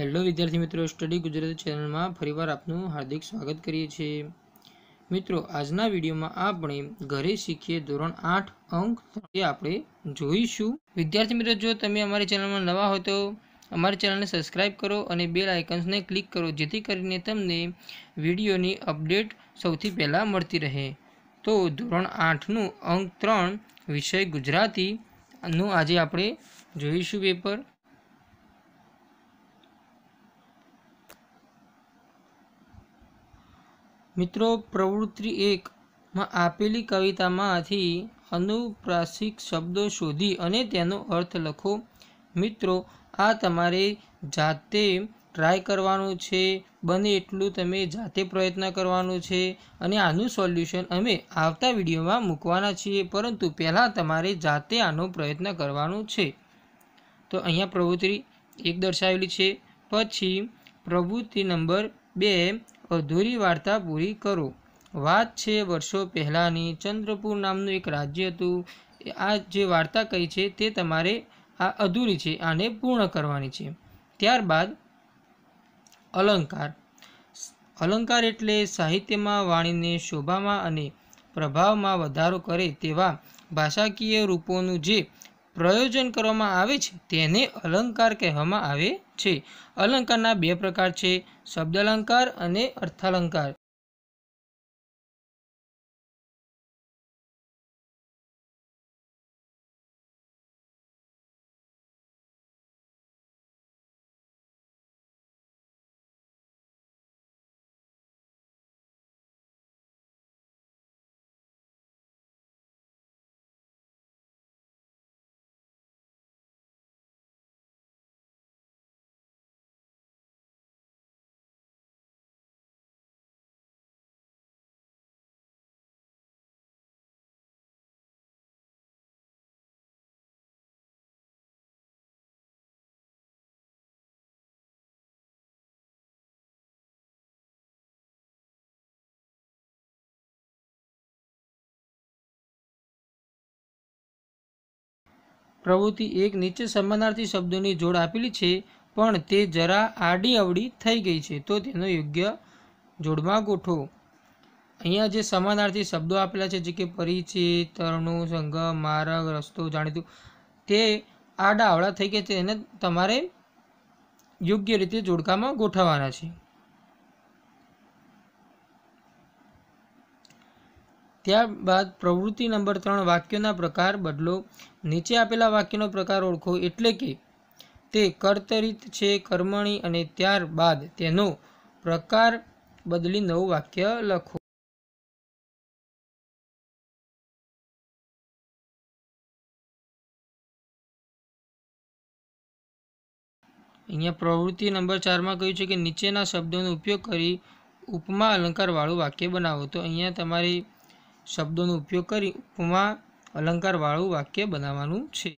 hello વિદ્યાર્થી મિત્રો study Gujarati ચેનલમાં ફરીવાર આપનું હાર્દિક સ્વાગત કરીએ છીએ મિત્રો આજના વિડીયોમાં આપણે ઘરે શીખીએ ધોરણ આઠ અંક તે આપણે જોઈશું વિદ્યાર્થી મિત્રો જો તમે અમારી ચેનલમાં નવા હો તો અમારી ચેનલને સબસ્ક્રાઈબ કરો અને બેલ આઇકન્સને ક્લિક કરો જેથી કરીને તમને વિડીયોની અપડેટ સૌથી પહેલાં મળતી રહે તો ધોરણ આઠનું અંક ત્રણ વિષય ગુજરાતીનું આજે આપણે જોઈશું પેપર મિત્રો પ્રવૃત્તિ એકમાં આપેલી કવિતામાંથી અનુપ્રાસિક શબ્દો શોધી અને તેનો અર્થ લખો મિત્રો આ તમારે જાતે ટ્રાય કરવાનું છે બને એટલું તમે જાતે પ્રયત્ન કરવાનો છે અને આનું સોલ્યુશન અમે આવતા વિડીયોમાં મૂકવાના છીએ પરંતુ પહેલાં તમારે જાતે આનો પ્રયત્ન કરવાનો છે તો અહીંયા પ્રવૃત્તિ એક દર્શાવેલી છે પછી પ્રવૃત્તિ નંબર બે અધૂરી વાર્તા પૂરી કરો વાત છે વર્ષો પહેલાંની ચંદ્રપુર નામનું એક રાજ્ય હતું આ જે વાર્તા કહી છે તે તમારે આ અધૂરી છે આને પૂર્ણ કરવાની છે ત્યારબાદ અલંકાર અલંકાર એટલે સાહિત્યમાં વાણીને શોભામાં અને પ્રભાવમાં વધારો કરે તેવા ભાષાકીય રૂપોનું જે પ્રયોજન કરવામાં આવે છે તેને અલંકાર કહેવામાં આવે છે અલંકારના બે પ્રકાર છે શબ્દ અલંકાર અને અર્થાલંકાર પ્રવૃત્તિ એક નીચે સમાનાર્થી શબ્દોની જોડ આપેલી છે પણ તે જરા આડી અવડી થઈ ગઈ છે તો તેનો યોગ્ય જોડમાં ગોઠવો અહીંયા જે સમાનાર્થી શબ્દો આપેલા છે જે કે પરિચય તરણો સંઘ માર્ગ રસ્તો જાણીતું તે આડા અવળા થઈ ગયા છે એને તમારે યોગ્ય રીતે જોડકામાં ગોઠવવાના છે ત્યારબાદ પ્રવૃત્તિ નંબર ત્રણ વાક્યોના પ્રકાર બદલો નીચે આપેલા વાક્યનો પ્રકાર ઓળખો એટલે કે તે કર્તરિત છે કર્મણી અને ત્યારબાદ તેનો પ્રકાર બદલી નવું વાક્ય લખો અહીંયા પ્રવૃત્તિ નંબર ચારમાં કહ્યું છે કે નીચેના શબ્દોનો ઉપયોગ કરી ઉપમા અલંકારવાળું વાક્ય બનાવો તો અહીંયા તમારી શબ્દોનો ઉપયોગ કરી ઉપમા અલંકારવાળું વાક્ય બનાવવાનું છે